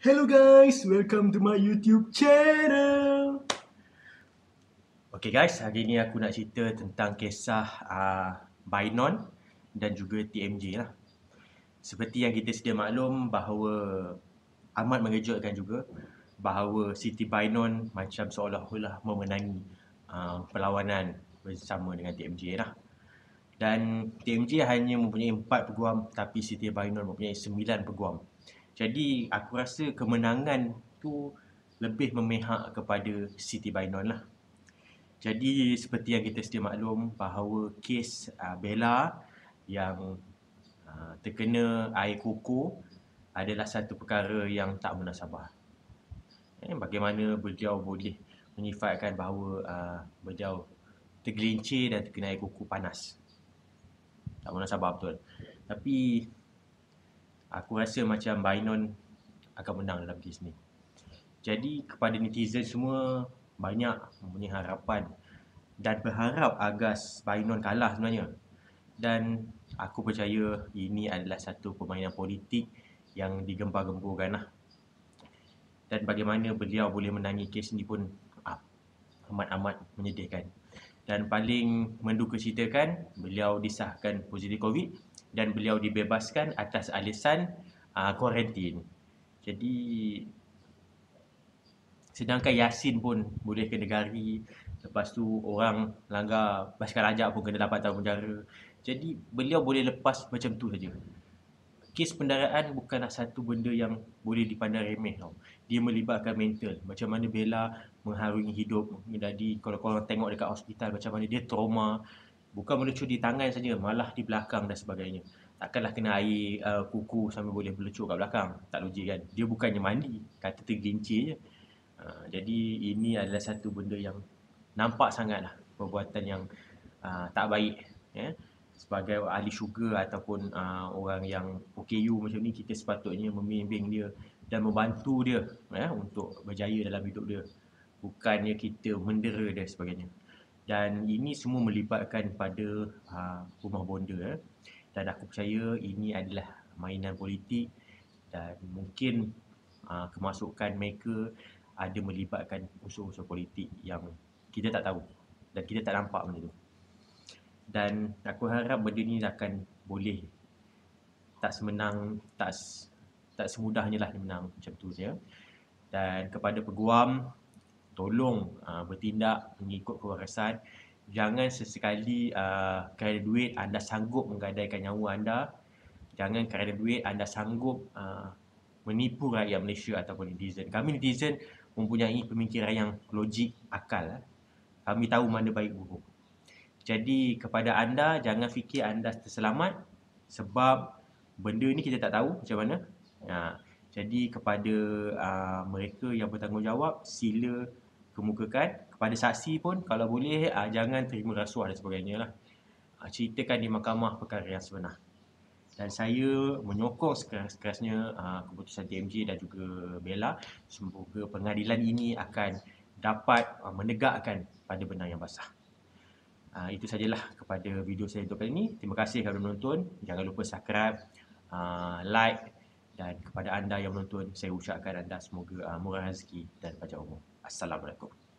Hello guys, welcome to my YouTube channel. Okay guys, hari ni aku nak cerita tentang kisah uh, ah, Binon dan juga TMJ lah. Seperti yang kita sedia maklum bahawa amat mengejutkan juga bahawa Siti Binon macam seolah-olah memenangi uh, perlawanan bersama dengan TMJ lah. Dan TMJ hanya mempunyai 4 peguam tapi Siti Binon mempunyai 9 peguam. Jadi aku rasa kemenangan tu lebih memihak kepada City Binon lah. Jadi seperti yang kita sedia maklum bahawa kes uh, Bella yang uh, terkena air koko adalah satu perkara yang tak munasabah. Eh, bagaimana beliau boleh menyifatkan bahawa uh, beliau tergelincir dan terkena air koko panas. Tak munasabah betul. Tapi aku rasa macam Bainon akan menang dalam kes ni. Jadi kepada netizen semua banyak mempunyai harapan dan berharap agar Bainon kalah sebenarnya. Dan aku percaya ini adalah satu permainan politik yang digembar-gemburkan lah. Dan bagaimana beliau boleh menangi kes ni pun ah, amat-amat menyedihkan. Dan paling menduka ceritakan, beliau disahkan positif COVID dan beliau dibebaskan atas alasan uh, kuarantin. Jadi sedangkan Yasin pun boleh ke negari lepas tu orang langgar basikal ajak pun kena dapat tahun penjara. Jadi beliau boleh lepas macam tu saja. Kes pendaraan bukanlah satu benda yang boleh dipandang remeh tau. Dia melibatkan mental. Macam mana Bella mengharungi hidup. Jadi kalau korang tengok dekat hospital macam mana dia trauma bukan melecur di tangan saja malah di belakang dan sebagainya takkanlah kena air uh, kuku sampai boleh melecur kat belakang tak logik kan dia bukannya mandi kata tergelincir je uh, jadi ini adalah satu benda yang nampak sangatlah perbuatan yang uh, tak baik eh? sebagai ahli syurga ataupun uh, orang yang OKU macam ni kita sepatutnya membimbing dia dan membantu dia eh, untuk berjaya dalam hidup dia bukannya kita mendera dia sebagainya dan ini semua melibatkan pada uh, rumah bonda eh. dan aku percaya ini adalah mainan politik dan mungkin uh, kemasukan mereka ada melibatkan unsur-unsur politik yang kita tak tahu dan kita tak nampak benda tu dan aku harap benda ni akan boleh tak semenang tak tak semudahnya lah menang macam tu je dan kepada peguam tolong uh, bertindak mengikut kewarasan jangan sesekali uh, kerana duit anda sanggup menggadaikan nyawa anda jangan kerana duit anda sanggup uh, menipu rakyat Malaysia ataupun netizen kami netizen mempunyai pemikiran yang logik akal kami tahu mana baik buruk jadi kepada anda jangan fikir anda terselamat sebab benda ni kita tak tahu macam mana uh, jadi kepada uh, mereka yang bertanggungjawab sila kemukakan kepada saksi pun kalau boleh uh, jangan terima rasuah dan sebagainya lah uh, ceritakan di mahkamah perkara yang sebenar dan saya menyokong sekeras-kerasnya uh, ah, keputusan TMJ dan juga Bella semoga pengadilan ini akan dapat uh, menegakkan pada benang yang basah uh, itu sajalah kepada video saya untuk kali ini terima kasih kerana menonton jangan lupa subscribe uh, like dan kepada anda yang menonton, saya ucapkan anda semoga uh, murah rezeki dan panjang umur. Assalamualaikum.